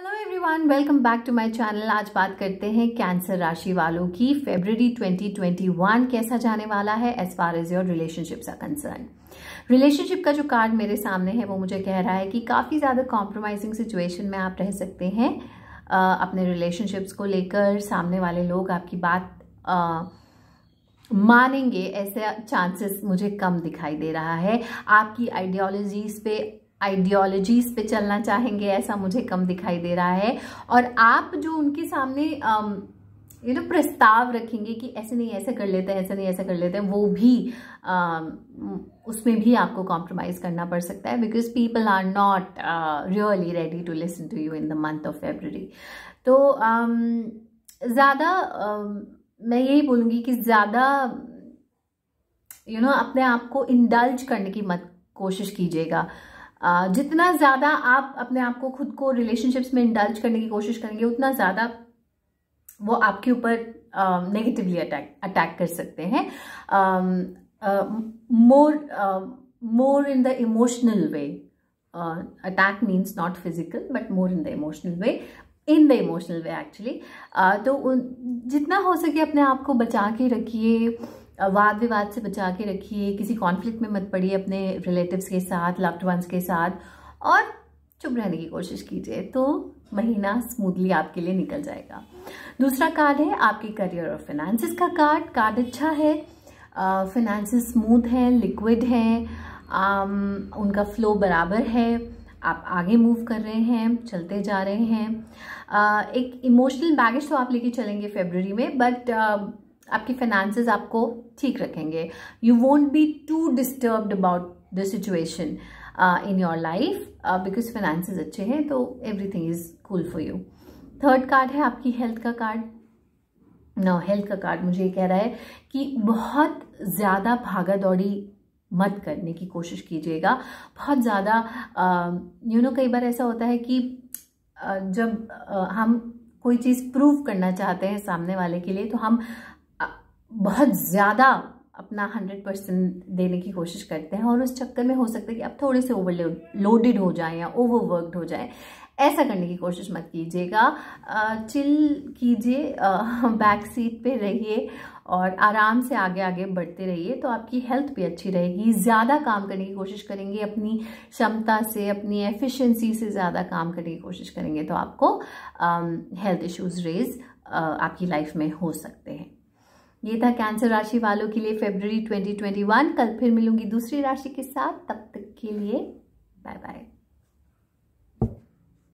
hello everyone welcome back to my channel आज बात करते हैं कैंसर राशि वालों की फेबररी 2021 कैसा जाने वाला है as far as your relationships are concern relationship का जो कार्ड मेरे सामने है वो मुझे कह रहा है कि काफ़ी ज़्यादा कॉम्प्रोमाइजिंग सिचुएशन में आप रह सकते हैं अपने रिलेशनशिप्स को लेकर सामने वाले लोग आपकी बात आ, मानेंगे ऐसे चांसेस मुझे कम दिखाई दे रहा है आपकी आइडियोलॉजीज़ पे आइडियोलॉजीज पे चलना चाहेंगे ऐसा मुझे कम दिखाई दे रहा है और आप जो उनके सामने यू नो प्रस्ताव रखेंगे कि ऐसे नहीं ऐसे कर लेते हैं ऐसे नहीं ऐसे कर लेते हैं वो भी आ, उसमें भी आपको कॉम्प्रोमाइज करना पड़ सकता है because people are not really ready to listen to you in the month of February तो ज़्यादा मैं यही बोलूँगी कि ज़्यादा यू नो अपने आप को इंडल्ज करने की मत कोशिश कीजिएगा जितना ज़्यादा आप अपने आप को खुद को रिलेशनशिप्स में इंडल्ज करने की कोशिश करेंगे उतना ज़्यादा वो आपके ऊपर नेगेटिवली अटैक अटैक कर सकते हैं more more in the emotional way attack means not physical but more in the emotional way in the emotional way actually तो जितना हो सके अपने आप को बचा के रखिए वाद विवाद से बचा के रखिए किसी कॉन्फ्लिक्ट में मत पड़िए अपने रिलेटिव्स के साथ लव्ड वंस के साथ और चुप रहने की कोशिश कीजिए तो महीना स्मूथली आपके लिए निकल जाएगा दूसरा कार्ड है आपके करियर और फिनेंसिस का कार्ड कार्ड अच्छा है फिनेंसिस स्मूथ है लिक्विड है um, उनका फ्लो बराबर है आप आगे मूव कर रहे हैं चलते जा रहे हैं uh, एक इमोशनल बैगेज तो आप लेके चलेंगे फेबररी में बट आपकी फाइनेंसेस आपको ठीक रखेंगे you won't be to disturbed about the situation in your life because finances अच्छे हैं तो everything is cool for you third card है आपकी हेल्थ का कार्ड नो हेल्थ का कार्ड मुझे ये कह रहा है कि बहुत ज़्यादा भागा दौड़ी मत करने की कोशिश कीजिएगा बहुत ज़्यादा यू um, नो कई बार ऐसा होता है कि uh, जब uh, हम कोई चीज़ प्रूव करना चाहते हैं सामने वाले के लिए तो हम बहुत ज़्यादा अपना हंड्रेड परसेंट देने की कोशिश करते हैं और उस चक्कर में हो सकता है कि आप थोड़े से ओवर लोडेड हो जाए या ओवरवर्कड हो जाए ऐसा करने की कोशिश मत कीजिएगा चिल कीजिए बैक सीट पे रहिए और आराम से आगे आगे बढ़ते रहिए तो आपकी हेल्थ भी अच्छी रहेगी ज़्यादा काम करने की कोशिश करेंगे अपनी क्षमता से अपनी एफिशिएंसी से ज़्यादा काम करने की कोशिश करेंगे तो आपको हेल्थ इश्यूज रेज आपकी लाइफ में हो सकते हैं ये था कैंसर राशि वालों के लिए फेब्रवरी 2021 कल फिर मिलूंगी दूसरी राशि के साथ तब तक के लिए बाय बाय